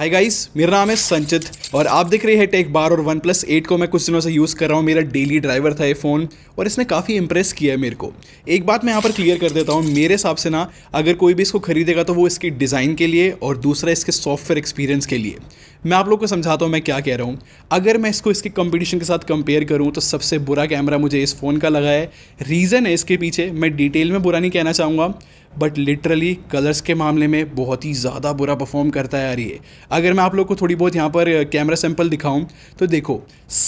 hi guys मेरा नाम है संचित और आप देख रहे हैं टेक बार और वन प्लस एट को मैं कुछ दिनों से यूज़ कर रहा हूँ मेरा डेली ड्राइवर था ये फ़ोन और इसने काफ़ी इंप्रेस किया है मेरे को एक बात मैं यहाँ पर क्लियर कर देता हूँ मेरे हिसाब से ना अगर कोई भी इसको खरीदेगा तो वो इसकी डिज़ाइन के लिए और दूसरा इसके सॉफ्टवेयर एक्सपीरियंस के लिए मैं आप लोग को समझाता हूँ मैं क्या कह रहा हूँ अगर मैं इसको इसके कंपटीशन के साथ कंपेयर करूँ तो सबसे बुरा कैमरा मुझे इस फ़ोन का लगा है रीज़न है इसके पीछे मैं डिटेल में बुरा नहीं कहना चाहूँगा बट लिटरली कलर्स के मामले में बहुत ही ज़्यादा बुरा परफॉर्म करता है यार ये अगर मैं आप लोग को थोड़ी बहुत यहाँ पर कैमरा सैम्पल दिखाऊँ तो देखो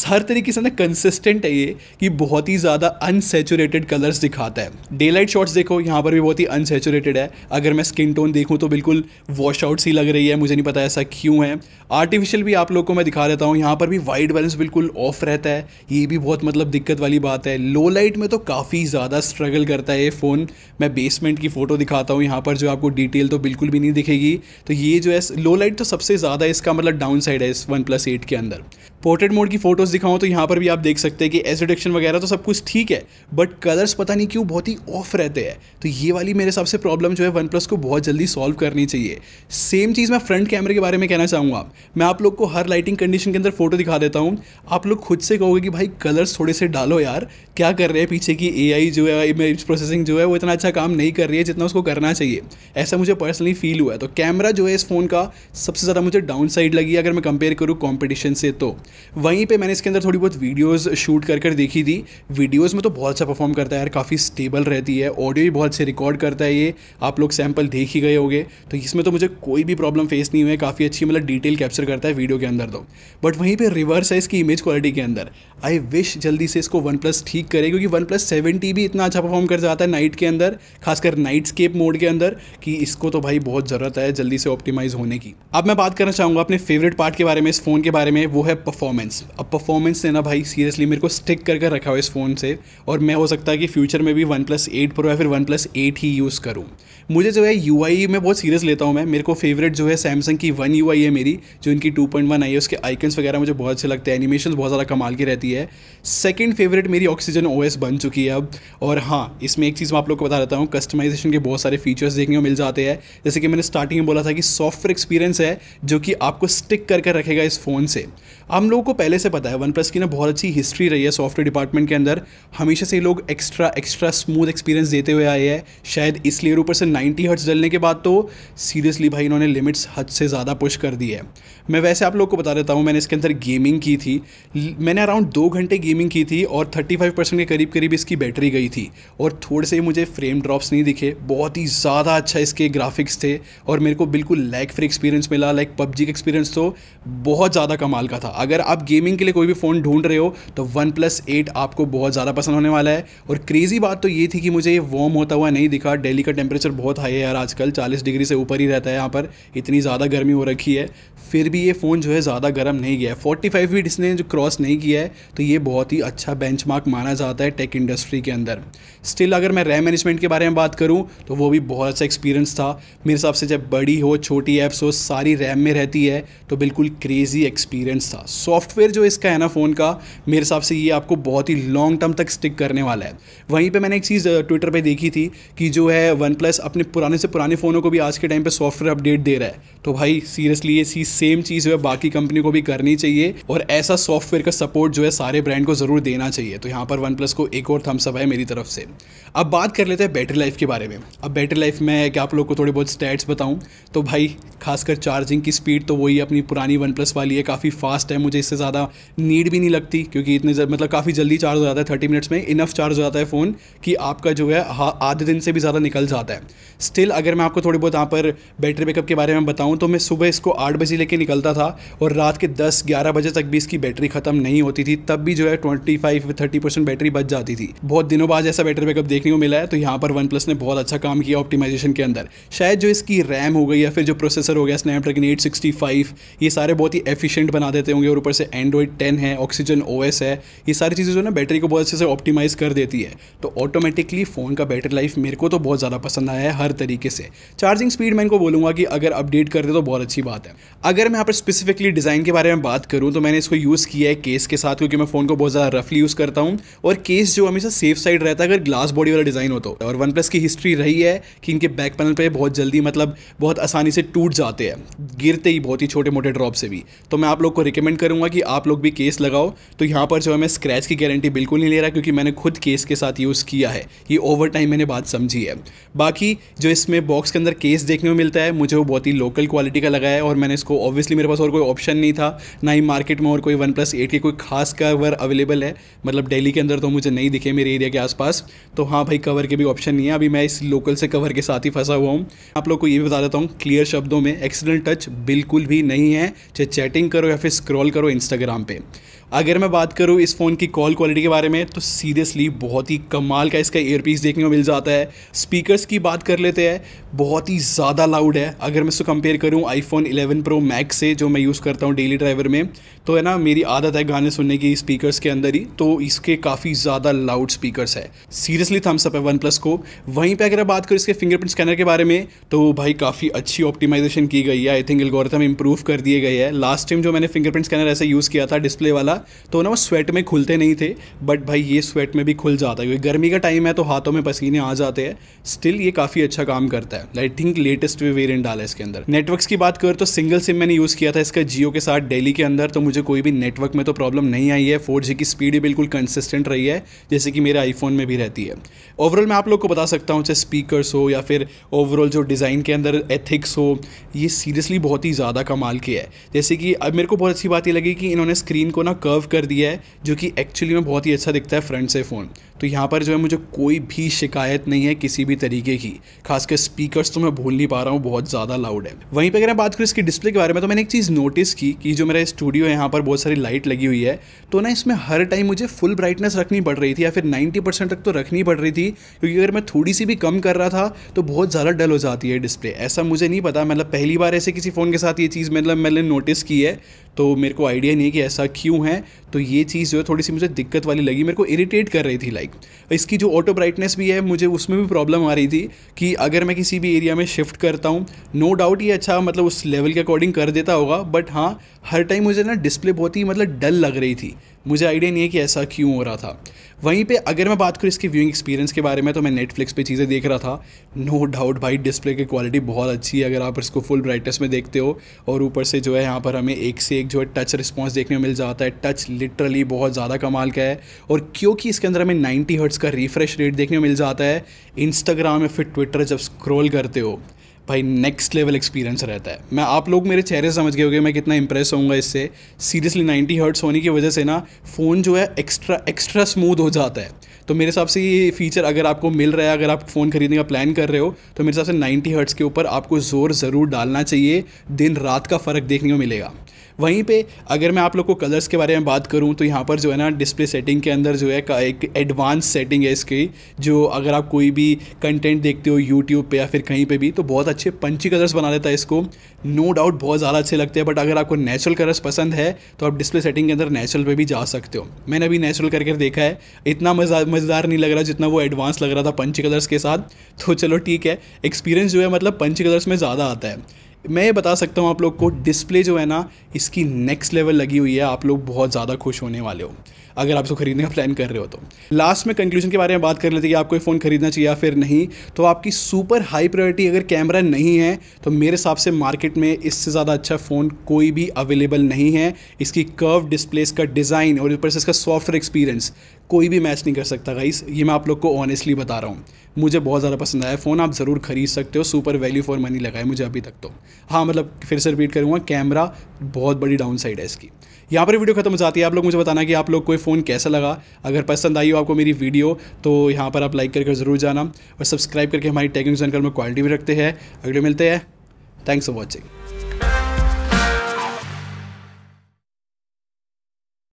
हर तरीके से ना कंसिस्टेंट है ये कि बहुत ही ज़्यादा अनसेचुरेटेड कलर्स दिखाता है डे लाइट शॉट्स देखो यहाँ पर भी बहुत ही अनसेचुरेटेड है अगर मैं स्किन टोन देखूँ तो बिल्कुल वॉश आउट सी लग रही है मुझे नहीं पता ऐसा क्यों है आर्टिफिशियल भी आप लोग को मैं दिखा देता हूँ यहाँ पर भी वाइट बैलेंस बिल्कुल ऑफ रहता है ये भी बहुत मतलब दिक्कत वाली बात है लो लाइट में तो काफ़ी ज़्यादा स्ट्रगल करता है ये फ़ोन मैं बेसमेंट की फ़ोटो फ़ोटो दिखाता हूँ यहाँ पर जो आपको डिटेल तो बिल्कुल भी नहीं दिखेगी तो ये जो है लो लाइट तो सबसे ज़्यादा इसका मतलब डाउन साइड है इस वन प्लस एट के अंदर पोर्ट्रेट मोड की फ़ोटोज़ दिखाऊँ तो यहाँ पर भी आप देख सकते हैं कि एस वगैरह तो सब कुछ ठीक है बट कलर्स पता नहीं क्यों बहुत ही ऑफ रहते हैं तो ये वाली मेरे हिसाब से प्रॉब्लम जो है वन प्लस को बहुत जल्दी सॉल्व करनी चाहिए सेम चीज़ मैं फ्रंट कैमरे के बारे में कहना चाहूँगा मैं आप लोग को हर लाइटिंग कंडीशन के अंदर फ़ोटो दिखा देता हूँ आप लोग खुद से कहोगे कि भाई कलर्स थोड़े से डालो यार क्या कर रहे हैं पीछे की ए जो है इमेज प्रोसेसिंग जो है वो इतना अच्छा काम नहीं कर रही है जितना उसको करना चाहिए ऐसा मुझे पर्सनली फील हुआ है तो कैमरा जो है इस फ़ोन का सबसे ज़्यादा मुझे डाउन साइड लगी अगर मैं कंपेयर करूँ कॉम्पिटिशन से तो वहीं पे मैंने इसके अंदर थोड़ी बहुत वीडियोस शूट कर कर देखी थी वीडियोस में तो बहुत अच्छा परफॉर्म करता है यार काफ़ी स्टेबल रहती है ऑडियो भी बहुत से रिकॉर्ड करता है ये आप लोग सैम्पल देख ही गए होंगे तो इसमें तो मुझे कोई भी प्रॉब्लम फेस नहीं हुई है काफ़ी अच्छी मतलब डिटेल कैप्चर करता है वीडियो के अंदर तो बट वहीं पर रिवर्स है इसकी इमेज क्वालिटी के अंदर आई विश जल्दी से इसको वन प्लस ठीक करे क्योंकि वन प्लस सेवेंटी भी इतना अच्छा परफॉर्म कर जाता है नाइट के अंदर खासकर नाइटस्केप मोड के अंदर कि इसको तो भाई बहुत ज़रूरत है जल्दी से ऑप्टिमाइज़ होने की अब मैं बात करना चाहूँगा अपने फेवरेट पार्ट के बारे में इस फ़ोन के बारे में वो है परफॉर्मेंस अब परफॉर्मेंस ने ना भाई सीरियसली मेरे को स्टिक करके रखा हुआ इस फ़ोन से और मैं हो सकता है कि फ्यूचर में भी वन प्लस एट प्रो या फिर वन प्लस एट ही यूज़ करूँ मुझे जो है यू आई में बहुत सीरियस लेता हूँ मैं मेरे को फेवरेट जो है सैमसंग की वन यू आई है मेरी जो इनकी टू पॉइंट वन आई है उसके आइकन्स वगैरह मुझे बहुत अच्छे लगते हैं एनिमेशन बहुत ज़्यादा कमाल की रहती है सेकेंड फेवरेट मेरी ऑक्सीजन ओ एस बन चुकी है अब और हाँ इसमें एक चीज़ मैं आप लोग को बता देता हूँ कस्टमाइजेशन के बहुत सारे फीचर्स देखने को मिल जाते हैं जैसे कि मैंने स्टार्टिंग में बोला था कि सॉफ्टवेयर एक्सपीरियंस है जो कि आपको स्टिक करके रखेगा इस फ़ोन से हम लोगों को पहले से पता है वन प्लस की ना बहुत अच्छी हिस्ट्री रही है सॉफ्टवेयर डिपार्टमेंट के अंदर हमेशा से लोग एक्स्ट्रा एक्स्ट्रा स्मूथ एक्सपीरियंस देते हुए आए हैं शायद इस लेयर ऊपर से 90 हर्ट्स डलने के बाद तो सीरियसली भाई इन्होंने लिमिट्स हद से ज़्यादा पुश कर दी है मैं वैसे आप लोग को बता देता हूँ मैंने इसके अंदर गेमिंग की थी मैंने अराउंड दो घंटे गेमिंग की थी और थर्टी फाइव परसेंट के करीब करीब इसकी बैटरी गई थी और थोड़े से मुझे फ्रेम ड्रॉप्स नहीं दिखे बहुत ही ज़्यादा अच्छा इसके ग्राफिक्स थे और मेरे को बिल्कुल लैक फ्री एक्सपीरियंस मिला लाइक पबजी का एक्सपीरियंस तो बहुत ज़्यादा कमाल का था अगर आप गेमिंग के लिए कोई भी फ़ोन ढूंढ रहे हो तो वन प्लस एट आपको बहुत ज़्यादा पसंद होने वाला है और क्रेज़ी बात तो ये थी कि मुझे ये वार्म होता हुआ नहीं दिखा डेली का टेम्परेचर बहुत हाई है यार आजकल चालीस डिग्री से ऊपर ही रहता है यहाँ पर इतनी ज़्यादा गर्मी हो रखी है फिर भी ये फ़ोन जो है ज़्यादा गर्म नहीं गया है फोर्टी फाइव भी इसने जो क्रॉस नहीं किया है तो ये बहुत ही अच्छा बेंच माना जाता है टेक इंडस्ट्री के अंदर स्टिल अगर मैं रैम मैनेजमेंट के बारे में बात करूँ तो वो भी बहुत अच्छा एक्सपीरियंस था मेरे हिसाब से जब बड़ी हो छोटी ऐप्स हो सारी रैम में रहती है तो बिल्कुल क्रेज़ी एक्सपीरियंस था सॉफ्टवेयर जो इसका है ना फ़ोन का मेरे हिसाब से ये आपको बहुत ही लॉन्ग टर्म तक स्टिक करने वाला है वहीं पे मैंने एक चीज़ ट्विटर पे देखी थी कि जो है वन प्लस अपने पुराने से पुराने फ़ोनों को भी आज के टाइम पे सॉफ्टवेयर अपडेट दे रहा है तो भाई सीरियसली ये सी सेम चीज़ जो है बाकी कंपनी को भी करनी चाहिए और ऐसा सॉफ्टवेयर का सपोर्ट जो है सारे ब्रांड को ज़रूर देना चाहिए तो यहाँ पर वन प्लस को एक और थम्सअप है मेरी तरफ से अब बात कर लेते हैं बैटरी लाइफ के बारे में अब बैटरी लाइफ में क्या आप लोग को थोड़ी बहुत स्टैट्स बताऊँ तो भाई खासकर चार्जिंग की स्पीड तो वही अपनी पुरानी वन प्लस वाली है काफ़ी फास्ट है मुझे मुझे इससे ज़्यादा नीड भी नहीं लगती क्योंकि इतने मतलब काफ़ी जल्दी चार्ज हो जाता है थर्टी मिनट्स में इनफ चार्ज हो जाता है फ़ोन कि आपका जो है आधे दिन से भी ज़्यादा निकल जाता है स्टिल अगर मैं आपको थोड़ी बहुत यहाँ पर बैटरी बैकअप के बारे में बताऊँ तो मैं सुबह इसको आठ बजे लेके निकलता था और रात के दस ग्यारह बजे तक भी इसकी बैटरी ख़त्म नहीं होती थी तब भी जो है twenty five thirty percent battery बच जाती थी बहुत दिनों बाद ऐसा बैटरी बैकअप देखने को मिला है तो यहाँ पर वन प्लस ने बहुत अच्छा काम किया ऑप्टिमाइजेशन के अंदर शायद जो इसकी रैम हो गई या फिर जो प्रोसेसर हो गया स्नैपड्रैगन एट सिक्सटी फाइव ये सारे बहुत ही एफिशिएंट बना देते होंगे और ऊपर से एंड्रॉइड टेन है ऑक्सीजन ओ है ये सारी चीज़ें जो ना बैटरी को बहुत अच्छे से ऑप्टिमाइज़ कर देती है तो ऑटोमेटिकली फ़ोन का बैटरी लाइफ मेरे को तो बहुत ज़्यादा पसंद आया है हर तरीके से चार्जिंग स्पीड मैं इनको बोलूँगा कि अगर अपडेट कर दे तो बहुत अच्छी बात है अगर मैं यहाँ पर स्पेसिफिकली डिज़ाइन के बारे में बात करूँ तो मैंने इसको यूज़ किया है केस के साथ क्योंकि मैं फ़ोन को बहुत ज़्यादा रफली यूज़ करता हूँ और केस जो हमेशा सेफ साइड रहता है अगर ग्लास बॉडी वाला डिज़ाइन हो तो और वन प्लस की हिस्ट्री रही है कि इनके बैक पैनल पर बहुत जल्दी मतलब बहुत आसानी से टूट जाते हैं गिरते ही बहुत ही छोटे मोटे ड्रॉप से भी तो मैं आप लोग को रिकमेंड कर करूँगा कि आप लोग भी केस लगाओ तो यहाँ पर जो है मैं स्क्रैच की गारंटी बिल्कुल नहीं ले रहा क्योंकि मैंने खुद केस के साथ यूज़ किया है ये ओवर टाइम मैंने बात समझी है बाकी जो इसमें बॉक्स के अंदर केस देखने को मिलता है मुझे वो बहुत ही लोकल क्वालिटी का लगा है और मैंने इसको ऑब्वियसली मेरे पास और कोई ऑप्शन नहीं था ना ही मार्केट में और कोई वन प्लस एट के कोई खास कवर अवेलेबल है मतलब डेली के अंदर तो मुझे नहीं दिखे मेरे एरिया के आसपास तो हाँ भाई कवर के भी ऑप्शन नहीं है अभी मैं इस लोकल से कवर के साथ ही फंसा हुआ हूँ आप लोग को ये भी बता देता हूँ क्लियर शब्दों में एक्सीडेंट टच बिल्कुल भी नहीं है चाहे चैटिंग करो या फिर स्क्रॉल करो करो इंस्टाग्राम पे अगर मैं बात करूँ इस फ़ोन की कॉल क्वालिटी के बारे में तो सीरियसली बहुत ही कमाल का इसका ईयरपीस देखने को मिल जाता है स्पीकर्स की बात कर लेते हैं बहुत ही ज़्यादा लाउड है अगर मैं इसको कंपेयर करूँ आईफोन 11 प्रो मैक्स से जो मैं यूज़ करता हूँ डेली ड्राइवर में तो है ना मेरी आदत है गाने सुनने की स्पीकर्स के अंदर ही तो इसके काफ़ी ज़्यादा लाउड स्पीकर्स है सीरियसली थम्स अप है वन प्लस को वहीं पर अगर बात करूँ इसके फिंगरप्रिंट स्कैनर के बारे में तो भाई काफ़ी अच्छी ऑप्टिमाइजेशन की गई है आई थिंक एल्गोरिथम इंप्रूव कर दिए गए है लास्ट टाइम जो मैंने फिंगरप्रिंट स्कैनर ऐसे यूज़ किया था डिस्प्ले वाला तो ना वो स्वेट में खुलते नहीं थे बट भाई ये स्वेट में भी खुल जाता है क्योंकि गर्मी का टाइम है तो हाथों में पसीने आ जाते हैं स्टिल ये काफ़ी अच्छा काम करता है आई थिंक लेटेस्ट वेरियंट डाला है इसके अंदर नेटवर्क्स की बात कर तो सिंगल सिम मैंने यूज़ किया था इसका जियो के साथ डेली के अंदर तो मुझे कोई भी नेटवर्क में तो प्रॉब्लम नहीं आई है फोर की स्पीड ही बिल्कुल कंसिस्टेंट रही है जैसे कि मेरे आईफोन में भी रहती है ओवरऑल मैं आप लोग को बता सकता हूँ चाहे स्पीकर्स हो या फिर ओवरऑल जो डिज़ाइन के अंदर एथिक्स हो ये सीरियसली बहुत ही ज़्यादा कमाल की है जैसे कि अब मेरे को बहुत अच्छी बात ये लगी कि इन्होंने स्क्रीन को ना कर कर्व कर दिया है जो कि एक्चुअली में बहुत ही अच्छा दिखता है फ्रंट से फ़ोन तो यहाँ पर जो है मुझे कोई भी शिकायत नहीं है किसी भी तरीके की खासकर स्पीकर्स तो मैं भूल नहीं पा रहा हूँ बहुत ज़्यादा लाउड है वहीं पर अगर मैं बात करूँ इसकी डिस्प्ले के बारे में तो मैंने एक चीज़ नोटिस की कि जो मेरा स्टूडियो है यहाँ पर बहुत सारी लाइट लगी हुई है तो ना इसमें हर टाइम मुझे फुल ब्राइटनेस रखनी पड़ रही थी या फिर नाइन्टी तक तो रखनी पड़ रही थी क्योंकि अगर मैं थोड़ी सी भी कम कर रहा था तो बहुत ज़्यादा डल हो जाती है डिस्प्ले ऐसा मुझे नहीं पता मतलब पहली बार ऐसे किसी फ़ोन के साथ ये चीज़ मतलब मैंने नोटिस की है तो मेरे को आइडिया नहीं है कि ऐसा क्यों है तो ये चीज़ जो है थोड़ी सी मुझे दिक्कत वाली लगी मेरे को इरीटेट कर रही थी लाइक इसकी जो ऑटो ब्राइटनेस भी है मुझे उसमें भी प्रॉब्लम आ रही थी कि अगर मैं किसी भी एरिया में शिफ्ट करता हूँ नो डाउट ये अच्छा मतलब उस लेवल के अकॉर्डिंग कर देता होगा बट हाँ हर टाइम मुझे ना डिस्प्ले बहुत ही मतलब डल लग रही थी मुझे आइडिया नहीं है कि ऐसा क्यों हो रहा था वहीं पे अगर मैं बात करूँ इसकी व्यूइंग एक्सपीरियंस के बारे में तो मैं नेटफ्लिक्स पे चीज़ें देख रहा था नो no डाउट भाई डिस्प्ले की क्वालिटी बहुत अच्छी है अगर आप इसको फुल ब्राइटनेस में देखते हो और ऊपर से जो है यहाँ पर हमें एक से एक जो है टच रिस्पॉन्स देखने में मिल जाता है टच लिटरली बहुत ज़्यादा कमाल का है और क्योंकि इसके अंदर हमें नाइन्टी हर्ट्स का रिफ्रेश रेट देखने में मिल जाता है इंस्टाग्राम या फिर ट्विटर जब स्क्रोल करते हो भाई नेक्स्ट लेवल एक्सपीरियंस रहता है मैं आप लोग मेरे चेहरे समझ गए होंगे मैं कितना इंप्रेस होऊंगा इससे सीरियसली 90 हर्ट्स होने की वजह से ना फ़ोन जो है एक्स्ट्रा एक्स्ट्रा स्मूथ हो जाता है तो मेरे हिसाब से ये फीचर अगर आपको मिल रहा है अगर आप फ़ोन खरीदने का प्लान कर रहे हो तो मेरे हिसाब से नाइन्टी हर्ट्स के ऊपर आपको ज़ोर ज़रूर डालना चाहिए दिन रात का फ़र्क देखने को मिलेगा वहीं पे अगर मैं आप लोग को कलर्स के बारे में बात करूँ तो यहाँ पर जो है ना डिस्प्ले सेटिंग के अंदर जो है एक एडवांस सेटिंग है इसकी जो अगर आप कोई भी कंटेंट देखते हो यूट्यूब पे या फिर कहीं पे भी तो बहुत अच्छे पंची कलर्स बना देता है इसको नो no डाउट बहुत ज़्यादा अच्छे लगते हैं बट अगर आपको नेचुरल कलर्स पसंद है तो आप डिस्प्ले सेटिंग के अंदर नेचुरल पर भी जा सकते हो मैंने अभी नेचुरल करके देखा है इतना मज़ा मज़ेदार नहीं लग रहा जितना वो एडवांस लग रहा था पंची कलर्स के साथ तो चलो ठीक है एक्सपीरियंस जो है मतलब पंची कलर्स में ज़्यादा आता है मैं ये बता सकता हूँ आप लोग को डिस्प्ले जो है ना इसकी नेक्स्ट लेवल लगी हुई है आप लोग बहुत ज़्यादा खुश होने वाले हो अगर आप इसको खरीदने का प्लान कर रहे हो तो लास्ट में कंक्लूजन के बारे में बात कर लेते कि आपको ये फ़ोन खरीदना चाहिए या फिर नहीं तो आपकी सुपर हाई प्रायोरिटी अगर कैमरा नहीं है तो मेरे हिसाब से मार्केट में इससे ज़्यादा अच्छा फ़ोन कोई भी अवेलेबल नहीं है इसकी कर्व डिस्प्लेस का डिज़ाइन और ऊपर से इसका सॉफ्टवेयर एक्सपीरियंस कोई भी मैच नहीं कर सकता गाइस ये मैं आप लोग को ऑनेस्टली बता रहा हूँ मुझे बहुत ज़्यादा पसंद आया फ़ोन आप ज़रूर खरीद सकते हो सुपर वैल्यू फॉर मनी लगाए मुझे अभी तक तो हाँ मतलब फिर से रिपीट करूँगा कैमरा बहुत बड़ी डाउन साइड है इसकी यहाँ पर वीडियो खत्म हो जाती है आप लोग मुझे बताना कि आप लोग कोई फ़ोन कैसा लगा अगर पसंद आई हो आपको मेरी वीडियो तो यहाँ पर आप लाइक करके ज़रूर जाना और सब्सक्राइब करके हमारी टेकिंग जानकर में क्वालिटी भी रखते हैं अगले मिलते हैं थैंक्स फॉर वॉचिंग